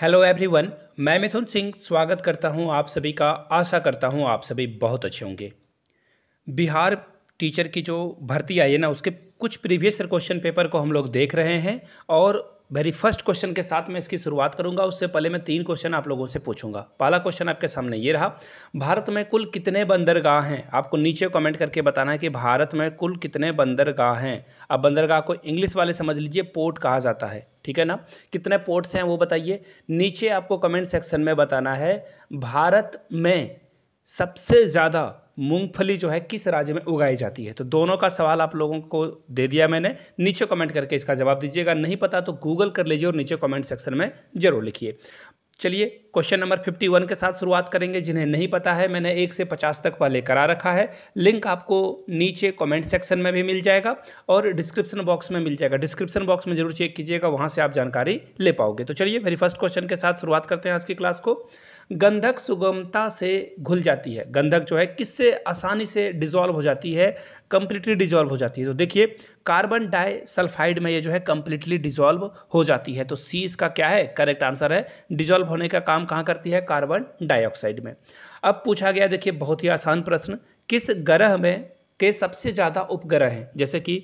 hello everyone मैं मिथुन सिंह स्वागत करता हूं आप सभी का आशा करता हूं आप सभी बहुत अच्छे होंगे बिहार टीचर की जो भर्ती आई है ना उसके कुछ प्रीवियस क्वेश्चन पेपर को हम लोग देख रहे हैं और वेरी फर्स्ट क्वेश्चन के साथ मैं इसकी शुरुआत करूंगा उससे पहले मैं तीन क्वेश्चन आप लोगों से पूछूंगा पहला क्वेश्चन आपके सामने ये रहा भारत में कुल कितने बंदरगाह हैं आपको नीचे कमेंट करके बताना है कि भारत में कुल कितने बंदरगाह हैं अब बंदरगाह को इंग्लिश वाले समझ लीजिए पोर्ट कहा जाता है ठीक है ना कितने पोर्ट्स हैं वो बताइए नीचे आपको कमेंट सेक्शन में बताना है भारत में सबसे ज़्यादा मूंगफली जो है किस राज्य में उगाई जाती है तो दोनों का सवाल आप लोगों को दे दिया मैंने नीचे कमेंट करके इसका जवाब दीजिएगा नहीं पता तो गूगल कर लीजिए और नीचे कमेंट सेक्शन में जरूर लिखिए चलिए क्वेश्चन नंबर 51 के साथ शुरुआत करेंगे जिन्हें नहीं पता है मैंने एक से पचास तक पहले करा रखा है लिंक आपको नीचे कमेंट सेक्शन में भी मिल जाएगा और डिस्क्रिप्शन बॉक्स में मिल जाएगा डिस्क्रिप्शन बॉक्स में जरूर चेक कीजिएगा वहाँ से आप जानकारी ले पाओगे तो चलिए वेरी फर्स्ट क्वेश्चन के साथ शुरुआत करते हैं आज की क्लास को गंधक सुगमता से घुल जाती है गंधक जो है किससे आसानी से डिजॉल्व हो जाती है कंप्लीटली डिजॉल्व हो जाती है तो देखिए कार्बन डाइसल्फाइड में ये जो है कंप्लीटली डिजॉल्व हो जाती है तो सी इसका क्या है करेक्ट आंसर है डिजॉल्व होने का काम कहाँ करती है कार्बन डाइऑक्साइड में अब पूछा गया देखिए बहुत ही आसान प्रश्न किस ग्रह में के सबसे ज़्यादा उपग्रह हैं जैसे कि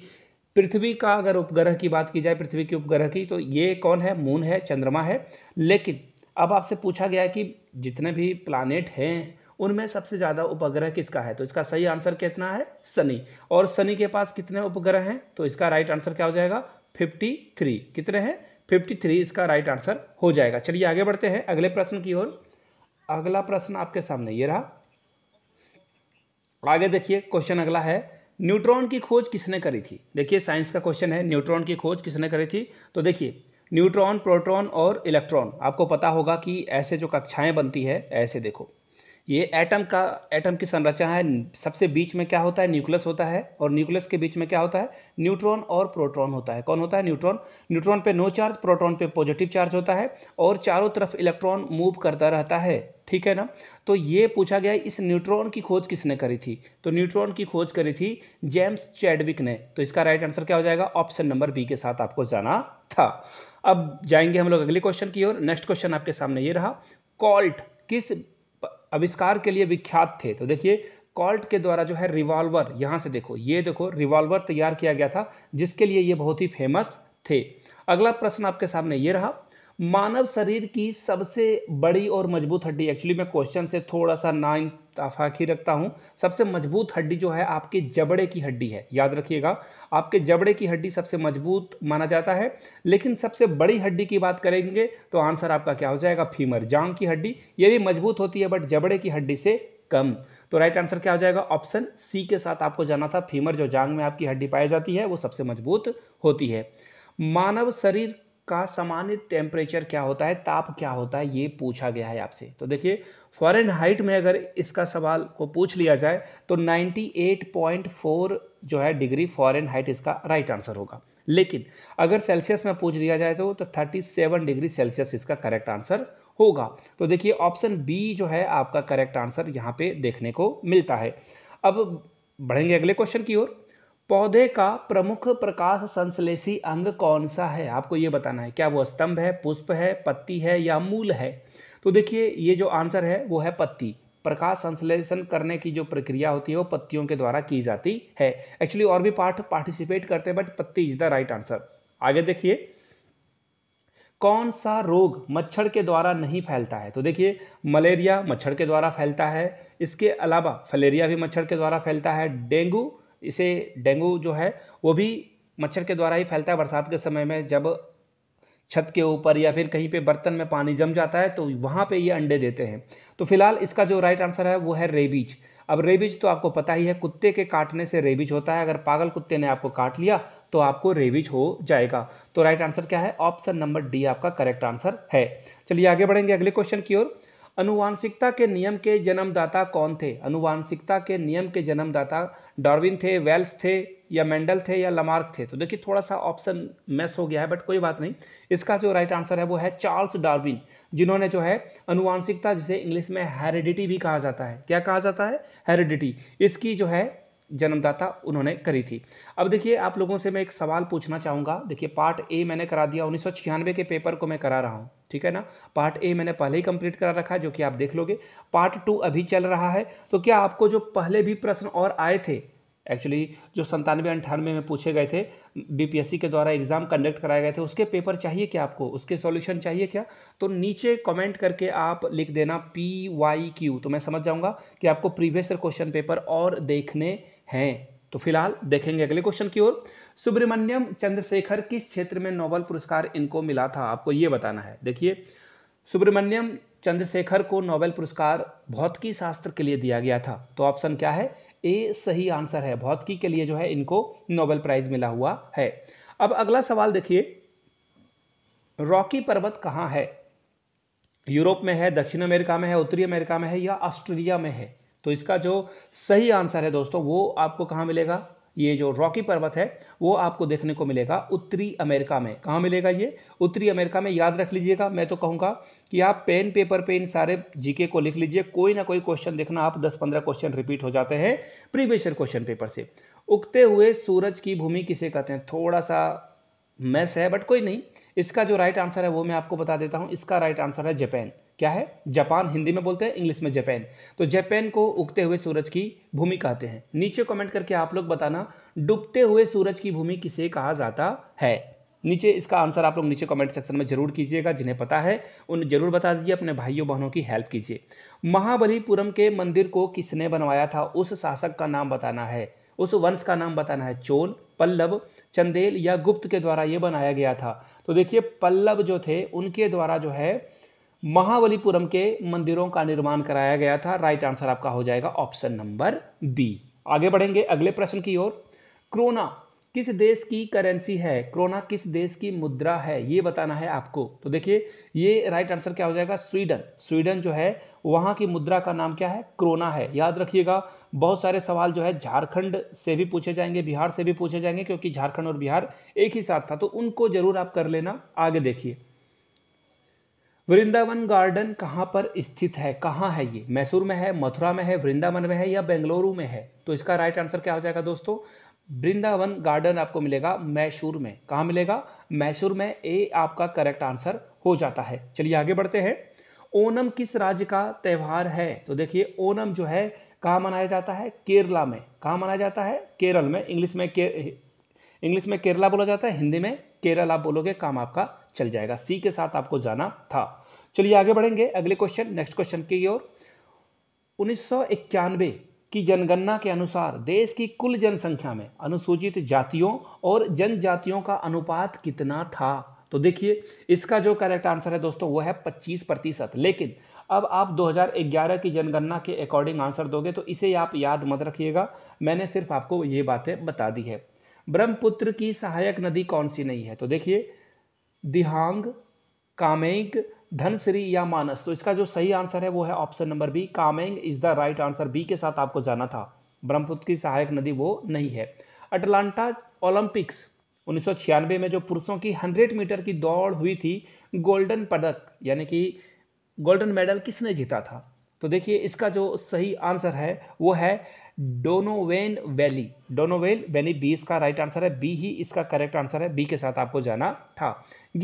पृथ्वी का अगर उपग्रह की बात की जाए पृथ्वी के उपग्रह की तो ये कौन है मून है चंद्रमा है लेकिन अब आपसे पूछा गया है कि जितने भी प्लानिट हैं उनमें सबसे ज़्यादा उपग्रह किसका है तो इसका सही आंसर कितना है शनि और शनि के पास कितने उपग्रह हैं तो इसका राइट आंसर क्या हो जाएगा फिफ्टी थ्री कितने हैं फिफ्टी थ्री इसका राइट आंसर हो जाएगा चलिए आगे बढ़ते हैं अगले प्रश्न की ओर अगला प्रश्न आपके सामने ये रहा आगे देखिए क्वेश्चन अगला है न्यूट्रॉन की खोज किसने करी थी देखिए साइंस का क्वेश्चन है न्यूट्रॉन की खोज किसने करी थी तो देखिए न्यूट्रॉन प्रोटॉन और इलेक्ट्रॉन आपको पता होगा कि ऐसे जो कक्षाएं बनती है ऐसे देखो ये एटम का एटम की संरचना है सबसे बीच में क्या होता है न्यूक्लियस होता है और न्यूक्लियस के बीच में क्या होता है न्यूट्रॉन और प्रोटॉन होता है कौन होता है न्यूट्रॉन न्यूट्रॉन पे नो चार्ज प्रोटॉन पे पॉजिटिव चार्ज होता है और चारों तरफ इलेक्ट्रॉन मूव करता रहता है ठीक है ना तो ये पूछा गया इस न्यूट्रॉन की खोज किसने करी थी तो न्यूट्रॉन की खोज करी थी जेम्स चैडविक ने तो इसका राइट आंसर क्या हो जाएगा ऑप्शन नंबर बी के साथ आपको जाना था अब जाएंगे हम लोग अगले क्वेश्चन की ओर नेक्स्ट क्वेश्चन आपके सामने ये रहा कॉल्ट किस आविष्कार के लिए विख्यात थे तो देखिए कॉल्ट के द्वारा जो है रिवॉल्वर यहाँ से देखो ये देखो रिवॉल्वर तैयार किया गया था जिसके लिए ये बहुत ही फेमस थे अगला प्रश्न आपके सामने ये रहा मानव शरीर की सबसे बड़ी और मजबूत हड्डी एक्चुअली मैं क्वेश्चन से थोड़ा सा नाइन आफाकी रखता हूँ सबसे मजबूत हड्डी जो है आपके जबड़े की हड्डी है याद रखिएगा आपके जबड़े की हड्डी सबसे मजबूत माना जाता है लेकिन सबसे बड़ी हड्डी की बात करेंगे तो आंसर आपका क्या हो जाएगा फीमर जांग की हड्डी ये भी मजबूत होती है बट जबड़े की हड्डी से कम तो राइट आंसर क्या हो जाएगा ऑप्शन सी के साथ आपको जाना था फीमर जो जांग में आपकी हड्डी पाई जाती है वो सबसे मजबूत होती है मानव शरीर का सामान्य टेम्परेचर क्या होता है ताप क्या होता है ये पूछा गया है आपसे तो देखिए फॉरन हाइट में अगर इसका सवाल को पूछ लिया जाए तो 98.4 जो है डिग्री फॉरन हाइट इसका राइट आंसर होगा लेकिन अगर सेल्सियस में पूछ लिया जाए तो, तो 37 डिग्री सेल्सियस इसका करेक्ट आंसर होगा तो देखिए ऑप्शन बी जो है आपका करेक्ट आंसर यहाँ पे देखने को मिलता है अब बढ़ेंगे अगले क्वेश्चन की ओर पौधे का प्रमुख प्रकाश संश्लेषी अंग कौन सा है आपको ये बताना है क्या वो स्तंभ है पुष्प है पत्ती है या मूल है तो देखिए ये जो आंसर है वो है पत्ती प्रकाश संश्लेषण करने की जो प्रक्रिया होती है वो पत्तियों के द्वारा की जाती है एक्चुअली और भी पार्ट पार्टिसिपेट करते हैं बट पत्ती इज द राइट आंसर आगे देखिए कौन सा रोग मच्छर के द्वारा नहीं फैलता है तो देखिए मलेरिया मच्छर के द्वारा फैलता है इसके अलावा फलेरिया भी मच्छर के द्वारा फैलता है डेंगू इसे डेंगू जो है वो भी मच्छर के द्वारा ही फैलता है बरसात के समय में जब छत के ऊपर या फिर कहीं पे बर्तन में पानी जम जाता है तो वहाँ पे ये अंडे देते हैं तो फिलहाल इसका जो राइट आंसर है वो है रेबीज अब रेबीज तो आपको पता ही है कुत्ते के काटने से रेबीज होता है अगर पागल कुत्ते ने आपको काट लिया तो आपको रेबीज हो जाएगा तो राइट आंसर क्या है ऑप्शन नंबर डी आपका करेक्ट आंसर है चलिए आगे बढ़ेंगे अगले क्वेश्चन की ओर अनुवांशिकता के नियम के जन्मदाता कौन थे अनुवांशिकता के नियम के जन्मदाता डार्विन थे वेल्स थे या मेंडल थे या लमार्क थे तो देखिए थोड़ा सा ऑप्शन मिस हो गया है बट कोई बात नहीं इसका जो राइट आंसर है वो है चार्ल्स डार्विन जिन्होंने जो है अनुवांशिकता जिसे इंग्लिश में हेरिडिटी भी कहा जाता है क्या कहा जाता है हेरिडिटी इसकी जो है जन्मदाता उन्होंने करी थी अब देखिए आप लोगों से मैं एक सवाल पूछना चाहूँगा देखिए पार्ट ए मैंने करा दिया उन्नीस के पेपर को मैं करा रहा हूँ ठीक है ना पार्ट ए मैंने पहले ही कंप्लीट करा रखा है जो कि आप देख लोगे पार्ट टू अभी चल रहा है तो क्या आपको जो पहले भी प्रश्न और आए थे एक्चुअली जो संतानवे अंठानवे में पूछे गए थे बीपीएससी के द्वारा एग्ज़ाम कंडक्ट कराए गए थे उसके पेपर चाहिए क्या आपको उसके सॉल्यूशन चाहिए क्या तो नीचे कमेंट करके आप लिख देना पी वाई क्यू तो मैं समझ जाऊंगा कि आपको प्रीवियस क्वेश्चन पेपर और देखने हैं तो फिलहाल देखेंगे अगले क्वेश्चन की ओर सुब्रमण्यम चंद्रशेखर किस क्षेत्र में नोबल पुरस्कार इनको मिला था आपको ये बताना है देखिए सुब्रमण्यम चंद्रशेखर को नोबेल पुरस्कार भौतिकी शास्त्र के लिए दिया गया था तो ऑप्शन क्या है ए सही आंसर है भौतिकी के लिए जो है इनको नोबेल प्राइज मिला हुआ है अब अगला सवाल देखिए रॉकी पर्वत कहाँ है यूरोप में है दक्षिण अमेरिका में है उत्तरी अमेरिका में है या ऑस्ट्रेलिया में है तो इसका जो सही आंसर है दोस्तों वो आपको कहाँ मिलेगा ये जो रॉकी पर्वत है वो आपको देखने को मिलेगा उत्तरी अमेरिका में कहाँ मिलेगा ये उत्तरी अमेरिका में याद रख लीजिएगा मैं तो कहूँगा कि आप पेन पेपर पे इन सारे जीके को लिख लीजिए कोई ना कोई क्वेश्चन देखना आप 10-15 क्वेश्चन रिपीट हो जाते हैं प्रीवियस क्वेश्चन पेपर से उगते हुए सूरज की भूमि किसे कहते हैं थोड़ा सा मैस है बट कोई नहीं इसका जो राइट आंसर है वो मैं आपको बता देता हूँ इसका राइट आंसर है जापान क्या है जापान हिंदी में बोलते हैं इंग्लिश में जापान तो जापान को उगते हुए सूरज की भूमि कहते हैं नीचे कमेंट करके आप लोग बताना डूबते हुए सूरज की भूमि किसे कहा जाता है नीचे इसका आंसर आप लोग नीचे कमेंट सेक्शन में जरूर कीजिएगा जिन्हें पता है उन जरूर बता दीजिए अपने भाइयों बहनों की हेल्प कीजिए महाबलीपुरम के मंदिर को किसने बनवाया था उस शासक का नाम बताना है उस वंश का नाम बताना है चोल पल्लव चंदेल या गुप्त के द्वारा ये बनाया गया था तो देखिए पल्लव जो थे उनके द्वारा जो है महाबलीपुरम के मंदिरों का निर्माण कराया गया था राइट आंसर आपका हो जाएगा ऑप्शन नंबर बी आगे बढ़ेंगे अगले प्रश्न की ओर क्रोना किस देश की करेंसी है क्रोना किस देश की मुद्रा है ये बताना है आपको तो देखिए ये राइट आंसर क्या हो जाएगा स्वीडन स्वीडन जो है वहाँ की मुद्रा का नाम क्या है क्रोना है याद रखिएगा बहुत सारे सवाल जो है झारखंड से भी पूछे जाएंगे बिहार से भी पूछे जाएंगे क्योंकि झारखंड और बिहार एक ही साथ था तो उनको जरूर आप कर लेना आगे देखिए वृंदावन गार्डन कहाँ पर स्थित है कहाँ है ये मैसूर में है मथुरा में है वृंदावन में है या बेंगलुरु में है तो इसका राइट आंसर क्या हो जाएगा दोस्तों वृंदावन गार्डन आपको मिलेगा मैसूर में कहाँ मिलेगा मैसूर में ए आपका करेक्ट आंसर हो जाता है चलिए आगे बढ़ते हैं ओनम किस राज्य का त्यौहार है तो देखिए ओनम जो है कहाँ मनाया जाता है केरला में कहाँ मनाया जाता है केरल में इंग्लिश में के इंग्लिश में केरला बोला जाता है हिंदी में केरल आप बोलोगे काम आपका चल जाएगा सी के साथ आपको जाना था चलिए आगे बढ़ेंगे अगले क्वेश्चन नेक्स्ट क्वेश्चन की ओर उन्नीस की जनगणना के अनुसार देश की कुल जनसंख्या में अनुसूचित जातियों और जनजातियों का अनुपात कितना था तो देखिए इसका जो करेक्ट आंसर है दोस्तों वो है पच्चीस प्रतिशत लेकिन अब आप 2011 की जनगणना के अकॉर्डिंग आंसर दोगे तो इसे आप याद मत रखिएगा मैंने सिर्फ आपको ये बातें बता दी है ब्रह्मपुत्र की सहायक नदी कौन सी नहीं है तो देखिए दिहांग कामेंग धनश्री या मानस तो इसका जो सही आंसर है वो है option number B Kameng is the right answer B के साथ आपको जाना था ब्रह्मपुत्र की सहायक नदी वो नहीं है अटलांटा ओलंपिक्स उन्नीस में जो पुरुषों की हंड्रेड मीटर की दौड़ हुई थी गोल्डन पदक यानी कि गोल्डन मेडल किसने जीता था तो देखिए इसका जो सही आंसर है वो है Donovan valley Donovan valley B इसका राइट आंसर है बी ही इसका करेक्ट आंसर है बी के साथ आपको जाना था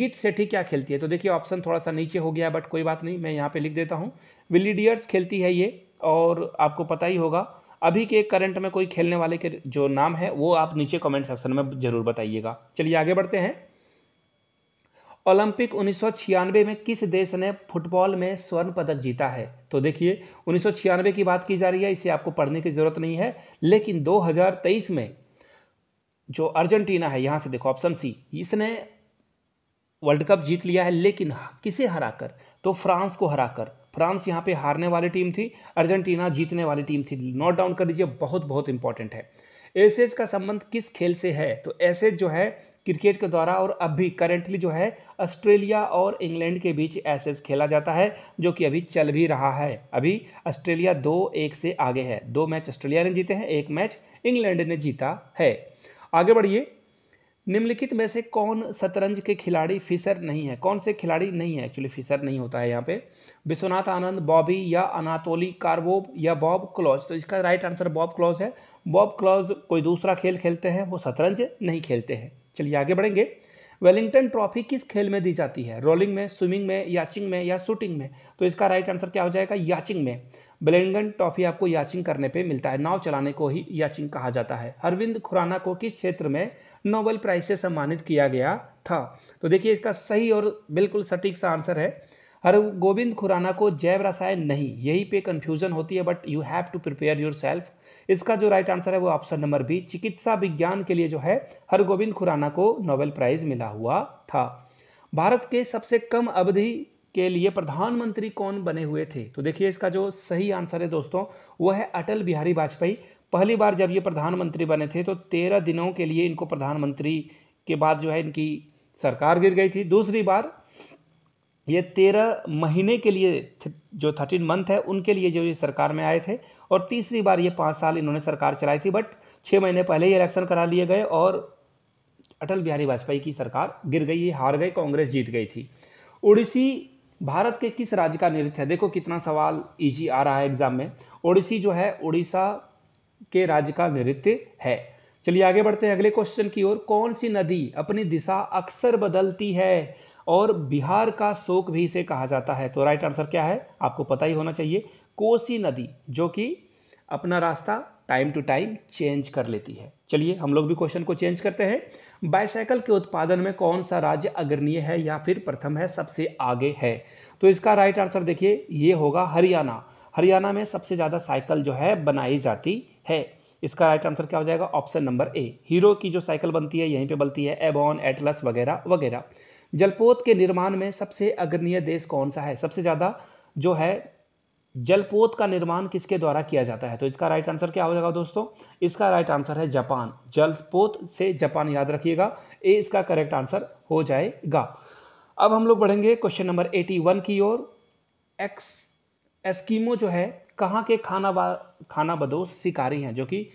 गीत सेठी क्या खेलती है तो देखिए ऑप्शन थोड़ा सा नीचे हो गया बट कोई बात नहीं मैं यहाँ पे लिख देता हूँ विलीडियर्स खेलती है ये और आपको पता ही होगा अभी के करंट में कोई खेलने वाले के जो नाम है वो आप नीचे कमेंट सेक्शन में ज़रूर बताइएगा चलिए आगे बढ़ते हैं ओलंपिक उन्नीस में किस देश ने फुटबॉल में स्वर्ण पदक जीता है तो देखिए उन्नीस की बात की जा रही है इसे आपको पढ़ने की ज़रूरत नहीं है लेकिन 2023 में जो अर्जेंटीना है यहाँ से देखो ऑप्शन सी इसने वर्ल्ड कप जीत लिया है लेकिन किसे हराकर तो फ्रांस को हराकर फ्रांस यहाँ पे हारने वाली टीम थी अर्जेंटीना जीतने वाली टीम थी नोट डाउन कर लीजिए बहुत बहुत इंपॉर्टेंट है एसेज का संबंध किस खेल से है तो एसेज जो है क्रिकेट के द्वारा और अभी करेंटली जो है ऑस्ट्रेलिया और इंग्लैंड के बीच एसेज खेला जाता है जो कि अभी चल भी रहा है अभी ऑस्ट्रेलिया दो एक से आगे है दो मैच ऑस्ट्रेलिया ने जीते हैं एक मैच इंग्लैंड ने जीता है आगे बढ़िए निम्नलिखित में से कौन शतरंज के खिलाड़ी फिशर नहीं है कौन से खिलाड़ी नहीं है एक्चुअली फिशर नहीं होता है यहाँ पे विश्वनाथ आनंद बॉबी या अनातोली कार्बोब या बॉब क्लॉज तो इसका राइट आंसर बॉब क्लॉज है बॉब क्लॉज कोई दूसरा खेल खेलते हैं वो शतरंज नहीं खेलते हैं चलिए आगे बढ़ेंगे वेलिंगटन ट्रॉफी किस खेल में दी जाती है रोलिंग में स्विमिंग में याचिंग में या शूटिंग में तो इसका राइट आंसर क्या हो जाएगा याचिंग में ब्लेंगन ट्रॉफी आपको याचिंग करने पे मिलता है नाव चलाने को ही याचिंग कहा जाता है अरविंद खुराना को किस क्षेत्र में नोबेल प्राइज से सम्मानित किया गया था तो देखिए इसका सही और बिल्कुल सटीक सा आंसर है हर गोविंद खुराना को जैव रसायन नहीं यही पे कन्फ्यूजन होती है but you have to prepare yourself इसका जो राइट आंसर है वो ऑप्शन नंबर बी चिकित्सा विज्ञान के लिए जो है हर गोविंद खुराना को नोबेल प्राइज मिला हुआ था भारत के सबसे कम अवधि के लिए प्रधानमंत्री कौन बने हुए थे तो देखिए इसका जो सही आंसर है दोस्तों वो है अटल बिहारी वाजपेयी पहली बार जब ये प्रधानमंत्री बने थे तो तेरह दिनों के लिए इनको प्रधानमंत्री के बाद जो है इनकी सरकार गिर गई थी दूसरी बार ये तेरह महीने के लिए जो थर्टीन मंथ है उनके लिए जो ये सरकार में आए थे और तीसरी बार ये पाँच साल इन्होंने सरकार चलाई थी बट छः महीने पहले ही इलेक्शन करा लिए गए और अटल बिहारी वाजपेयी की सरकार गिर गई हार गई कांग्रेस जीत गई थी उड़ीसी भारत के किस राज्य का नृत्य है देखो कितना सवाल इजी आ रहा है एग्जाम में ओडिसी जो है उड़ीसा के राज्य का नृत्य है चलिए आगे बढ़ते हैं अगले क्वेश्चन की ओर कौन सी नदी अपनी दिशा अक्सर बदलती है और बिहार का शोक भी इसे कहा जाता है तो राइट आंसर क्या है आपको पता ही होना चाहिए कोसी नदी जो कि अपना रास्ता टाइम टू टाइम चेंज कर लेती है चलिए हम लोग भी क्वेश्चन को चेंज करते हैं बाइसाइकिल के उत्पादन में कौन सा राज्य अग्रणीय है या फिर प्रथम है सबसे आगे है तो इसका राइट आंसर देखिए ये होगा हरियाणा हरियाणा में सबसे ज़्यादा साइकिल जो है बनाई जाती है इसका राइट आंसर क्या हो जाएगा ऑप्शन नंबर ए हीरो की जो साइकिल बनती है यहीं पे बनती है एबॉन एटलस वगैरह वगैरह जलपोत के निर्माण में सबसे अग्रणीय देश कौन सा है सबसे ज़्यादा जो है जलपोत का निर्माण किसके द्वारा किया जाता है तो इसका राइट आंसर क्या हो जाएगा दोस्तों इसका राइट आंसर है जापान जलपोत से जापान याद रखिएगा ए इसका करेक्ट आंसर हो जाएगा अब हम लोग बढ़ेंगे क्वेश्चन नंबर एटी वन की ओर एक्स एस्कीमो जो है कहाँ के खाना खाना बदोश शिकारी हैं जो कि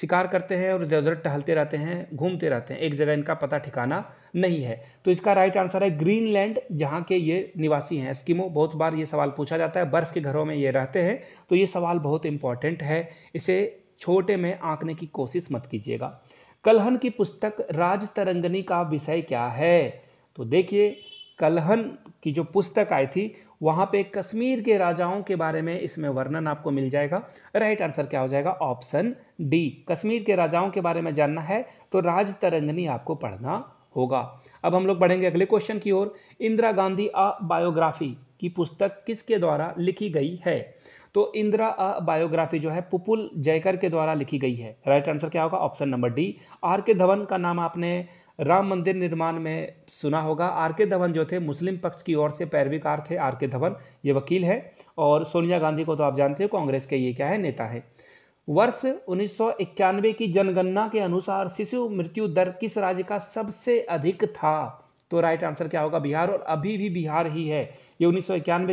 शिकार करते हैं और इधर उधर टहलते रहते हैं घूमते रहते हैं एक जगह इनका पता ठिकाना नहीं है तो इसका राइट आंसर है ग्रीनलैंड जहाँ के ये निवासी हैं स्कीमो बहुत बार ये सवाल पूछा जाता है बर्फ़ के घरों में ये रहते हैं तो ये सवाल बहुत इंपॉर्टेंट है इसे छोटे में आंकने की कोशिश मत कीजिएगा कलहन की पुस्तक राज तरंगनी का विषय क्या है तो देखिए कलहन की जो पुस्तक आई थी वहाँ पे कश्मीर के राजाओं के बारे में इसमें वर्णन आपको मिल जाएगा राइट आंसर क्या हो जाएगा ऑप्शन डी कश्मीर के राजाओं के बारे में जानना है तो राज आपको पढ़ना होगा अब हम लोग बढ़ेंगे अगले क्वेश्चन की ओर इंदिरा गांधी अ बायोग्राफी की पुस्तक किसके द्वारा लिखी गई है तो इंदिरा अ बायोग्राफी जो है पुपुल जयकर के द्वारा लिखी गई है राइट आंसर क्या होगा ऑप्शन नंबर डी आर के धवन का नाम आपने राम मंदिर निर्माण में सुना होगा आर के धवन जो थे मुस्लिम पक्ष की ओर से पैरवीकार थे आर के धवन ये वकील हैं और सोनिया गांधी को तो आप जानते हो कांग्रेस के ये क्या है नेता है वर्ष उन्नीस की जनगणना के अनुसार शिशु मृत्यु दर किस राज्य का सबसे अधिक था तो राइट आंसर क्या होगा बिहार और अभी भी बिहार ही है ये उन्नीस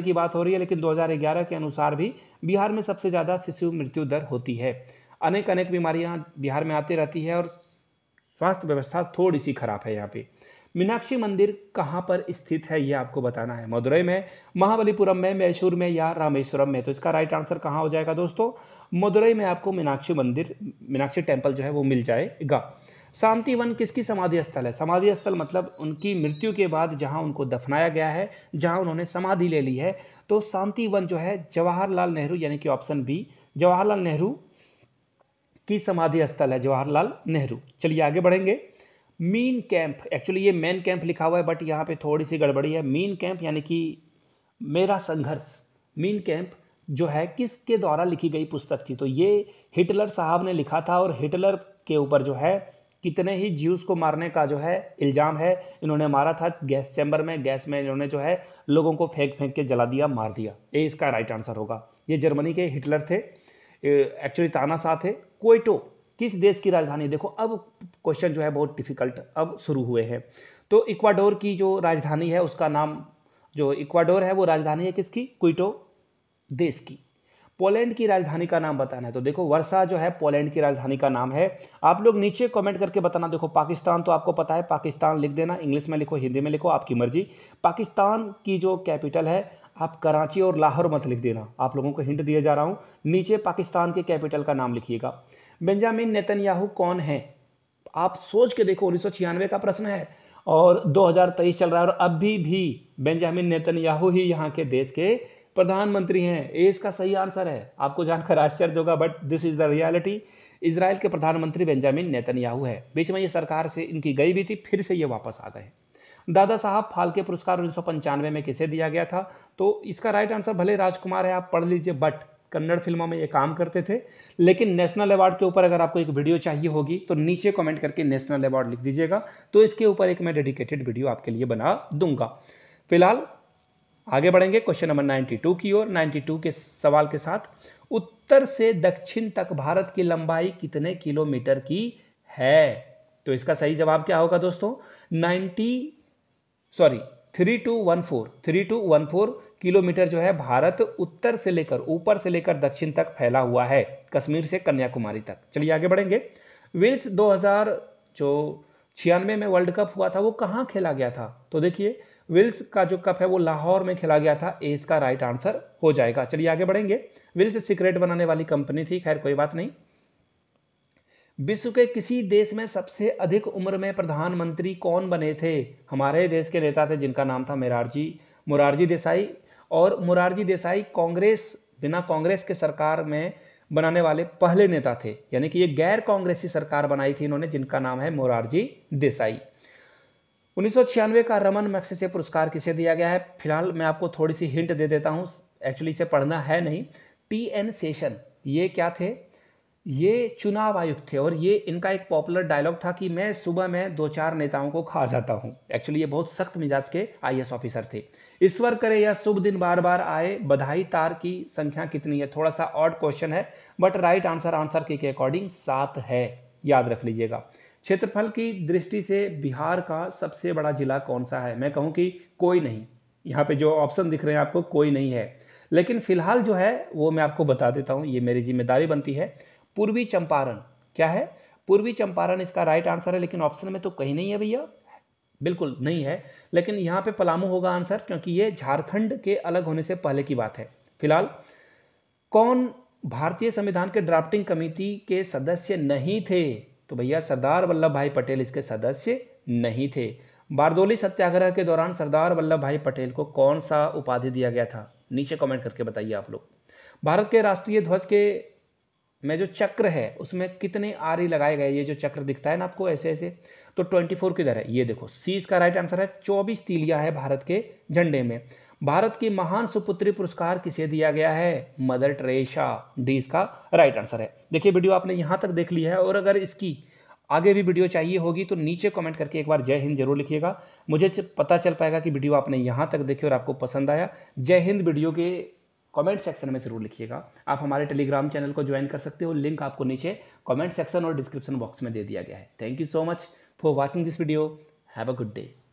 की बात हो रही है लेकिन 2011 के अनुसार भी बिहार में सबसे ज़्यादा शिशु मृत्यु दर होती है अनेक अनेक बीमारियां बिहार में आती रहती है और स्वास्थ्य व्यवस्था थोड़ी सी खराब है यहाँ पे मीनाक्षी मंदिर कहाँ पर स्थित है ये आपको बताना है मदुरई में महाबलीपुरम में मैसूर में या रामेश्वरम में तो इसका राइट आंसर कहाँ हो जाएगा दोस्तों मदुरई में आपको मीनाक्षी मंदिर मीनाक्षी टेम्पल जो है वो मिल जाएगा शांतिवन किसकी समाधि स्थल है समाधि स्थल मतलब उनकी मृत्यु के बाद जहां उनको दफनाया गया है जहां उन्होंने समाधि ले ली है तो शांतिवन जो है जवाहरलाल नेहरू यानी कि ऑप्शन बी जवाहरलाल नेहरू की समाधि स्थल है जवाहरलाल नेहरू चलिए आगे बढ़ेंगे मीन कैंप एक्चुअली ये मेन कैंप लिखा हुआ है बट यहाँ पे थोड़ी सी गड़बड़ी है मीन कैंप यानी कि मेरा संघर्ष मीन कैंप जो है किसके द्वारा लिखी गई पुस्तक थी तो ये हिटलर साहब ने लिखा था और हिटलर के ऊपर जो है कितने ही ज्यूस को मारने का जो है इल्ज़ाम है इन्होंने मारा था गैस चैम्बर में गैस में इन्होंने जो है लोगों को फेंक फेंक के जला दिया मार दिया ये इसका राइट आंसर होगा ये जर्मनी के हिटलर थे एक्चुअली तानाशाह थे कोयटो किस देश की राजधानी देखो अब क्वेश्चन जो है बहुत डिफिकल्ट अब शुरू हुए हैं तो इक्वाडोर की जो राजधानी है उसका नाम जो इक्वाडोर है वो राजधानी है किसकी क्विटो देश की पोलैंड की राजधानी का नाम बताना है तो देखो वर्षा जो है पोलैंड की राजधानी का नाम है आप लोग नीचे कमेंट करके बताना देखो पाकिस्तान तो आपको पता है पाकिस्तान लिख देना इंग्लिश में लिखो हिंदी में लिखो आपकी मर्जी पाकिस्तान की जो कैपिटल है आप कराची और लाहौर मत लिख देना आप लोगों को हिंट दिया जा रहा हूँ नीचे पाकिस्तान के कैपिटल का नाम लिखिएगा बेंजामिन नेतन्याहू कौन है आप सोच के देखो उन्नीस का प्रश्न है और 2023 चल रहा है और अभी भी बेंजामिन नेतन्याहू ही यहाँ के देश के प्रधानमंत्री हैं ये इसका सही आंसर है आपको जानकर आश्चर्य होगा but this is the reality Israel के प्रधानमंत्री बेंजामिन नेतन्याहू है बीच में ये सरकार से इनकी गई भी थी फिर से ये वापस आ गए दादा साहब फालके पुरस्कार उन्नीस में किसे दिया गया था तो इसका राइट आंसर भले राजकुमार है आप पढ़ लीजिए बट कन्नड़ फिल्मों में ये काम करते थे लेकिन नेशनल अवार्ड के ऊपर अगर आपको एक वीडियो चाहिए होगी तो नीचे कमेंट करके नेशनल अवार्ड लिख दीजिएगा तो इसके ऊपर एक मैं डेडिकेटेड वीडियो आपके लिए बना दूंगा फिलहाल आगे बढ़ेंगे क्वेश्चन नंबर 92 की ओर 92 के सवाल के साथ उत्तर से दक्षिण तक भारत की लंबाई कितने किलोमीटर की है तो इसका सही जवाब क्या होगा दोस्तों ninety sorry three two one four three two one four kilometre जो है भारत उत्तर से लेकर ऊपर से लेकर दक्षिण तक फैला हुआ है कश्मीर से कन्याकुमारी तक चलिए आगे बढ़ेंगे विल्स 2000 जो छियानवे में वर्ल्ड कप हुआ था वो कहाँ खेला गया था तो देखिए विल्स का जो कप है वो लाहौर में खेला गया था ए इसका राइट आंसर हो जाएगा चलिए आगे बढ़ेंगे विल्स सिगरेट बनाने वाली कंपनी थी खैर कोई बात नहीं विश्व के किसी देश में सबसे अधिक उम्र में प्रधानमंत्री कौन बने थे हमारे देश के नेता थे जिनका नाम था मेरारजी मुरारजी देसाई और मुरारजी देसाई कांग्रेस बिना कांग्रेस के सरकार में बनाने वाले पहले नेता थे यानी कि ये गैर कांग्रेसी सरकार बनाई थी इन्होंने जिनका नाम है मोरारजी देसाई उन्नीस का रमन से पुरस्कार किसे दिया गया है फिलहाल मैं आपको थोड़ी सी हिंट दे देता हूँ एक्चुअली इसे पढ़ना है नहीं टी एन सेशन ये क्या थे ये चुनाव आयुक्त थे और ये इनका एक पॉपुलर डायलॉग था कि मैं सुबह में दो चार नेताओं को खा जाता हूँ एक्चुअली ये बहुत सख्त मिजाज के आई ऑफिसर थे ईश्वर करे या शुभ दिन बार बार आए बधाई तार की संख्या कितनी है थोड़ा सा ऑड क्वेश्चन है बट राइट आंसर आंसर के अकॉर्डिंग सात है याद रख लीजिएगा क्षेत्रफल की दृष्टि से बिहार का सबसे बड़ा जिला कौन सा है मैं कहूँ कि कोई नहीं यहाँ पे जो ऑप्शन दिख रहे हैं आपको कोई नहीं है लेकिन फिलहाल जो है वो मैं आपको बता देता हूँ ये मेरी जिम्मेदारी बनती है पूर्वी चंपारण क्या है पूर्वी चंपारण इसका राइट आंसर है लेकिन ऑप्शन में तो कहीं नहीं है भैया बिल्कुल नहीं है लेकिन यहाँ पे पलामू होगा आंसर क्योंकि ये झारखंड के अलग होने से पहले की बात है फिलहाल कौन भारतीय संविधान के ड्राफ्टिंग कमेटी के सदस्य नहीं थे तो भैया सरदार वल्लभ भाई पटेल इसके सदस्य नहीं थे बारदोली सत्याग्रह के दौरान सरदार वल्लभ भाई पटेल को कौन सा उपाधि दिया गया था नीचे कमेंट करके बताइए आप लोग भारत के राष्ट्रीय ध्वज के में जो चक्र है उसमें कितने आर ई लगाए गए ये जो चक्र दिखता है ना आपको ऐसे ऐसे तो 24 किधर है ये देखो सी इसका राइट आंसर है 24 तीलिया है भारत के झंडे में भारत की महान सुपुत्री पुरस्कार किसे दिया गया है मदर ट्रेशा डी इसका राइट आंसर है देखिए वीडियो आपने यहाँ तक देख लिया है और अगर इसकी आगे भी वीडियो चाहिए होगी तो नीचे कमेंट करके एक बार जय हिंद जरूर लिखिएगा मुझे पता चल पाएगा कि वीडियो आपने यहाँ तक देखी और आपको पसंद आया जय हिंद वीडियो के कमेंट सेक्शन में ज़रूर लिखिएगा आप हमारे टेलीग्राम चैनल को ज्वाइन कर सकते हो लिंक आपको नीचे कमेंट सेक्शन और डिस्क्रिप्शन बॉक्स में दे दिया गया है thank you so much for watching this video have a good day